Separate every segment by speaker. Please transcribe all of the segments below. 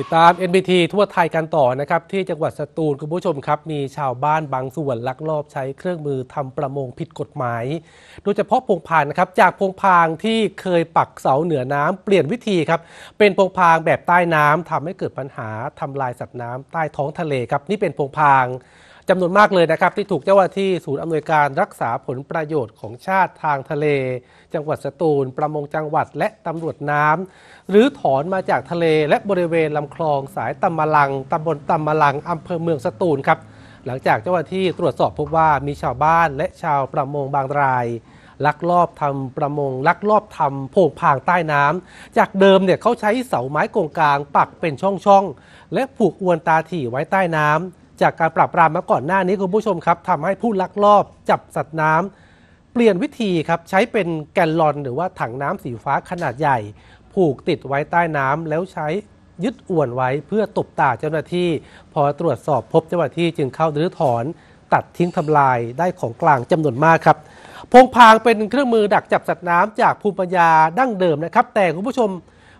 Speaker 1: ติดตาม NBT ทั่วไทยกันต่อนะครับที่จังหวัดสตูลคุณผู้ชมครับ มีชาวบ้านบางส่วนลักลอบใช้เครื่องมือทำประมงผิดกฎหมาย โดยเฉพาะพงพางนะครับจากพงพางที่เคยปักเสาเหนือน้ำเปลี่ยนวิธีครับ เป็นพงพางแบบใต้น้ำทำให้เกิดปัญหาทำลายสัตว์น้ำใต้ท้องทะเลครับ นี่เป็นพงพางจำนวนมากเลยนะครับที่ถูกเจ้าหน้าที่ศูนย์อำนวยการรักษาผลประโยชน์ของชาติทางทะเล จังหวัดสตูล ประมงจังหวัดและตำรวจน้ำหรือถอนมาจากทะเลและบริเวณลำคลองสายตำมาลังตำบลตำมาลังอำเภอเมืองสตูลครับหลังจากเจ้าหน้าที่ตรวจสอบพบว่ามีชาวบ้านและชาวประมงบางรายลักลอบทำประมงลักลอบทำโพงพางใต้น้ำจากเดิมเนี่ยเขาใช้เสาไม้กงกลางปักเป็นช่องๆและผูกอวนตาถี่ไว้ใต้น้ำจากการปรับปรามมาก่อนหน้านี้ คุณผู้ชมครับทำให้ผู้ลักลอบจับสัตว์น้ำ เปลี่ยนวิธีครับ ใช้เป็นแกนลอนหรือว่าถังน้ำสีฟ้าขนาดใหญ่ ผูกติดไว้ใต้น้ำแล้วใช้ยึดอ่วนไว้ เพื่อตบตาเจ้าหน้าที่ พอตรวจสอบพบเจ้าหน้าที่ จึงเข้ารื้อถอนตัดทิ้งทำลายได้ของกลางจำนวนมากครับ พงพางเป็นเครื่องมือดักจับสัตว์น้ำจากภูมิปัญญาดั้งเดิมนะครับ แต่คุณผู้ชม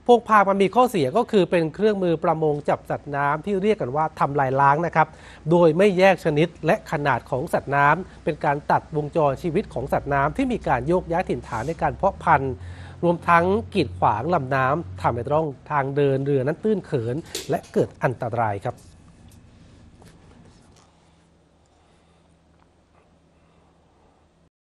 Speaker 1: พวกพามันมีข้อเสียก็คือเป็นเครื่องมือประมง จับสัตว์น้ำที่เรียกกันว่าทำลายล้างนะครับ โดยไม่แยกชนิดและขนาดของสัตว์น้ำ เป็นการตัดวงจรชีวิตของสัตว์น้ำที่มีการโยกย้ายถิ่นฐานในการเพาะพันธุ์รวมทั้งกีดขวางลำน้ำทำให้ร่องทางเดินเรือนั้นตื้นเขิน และเกิดอันตรายครับ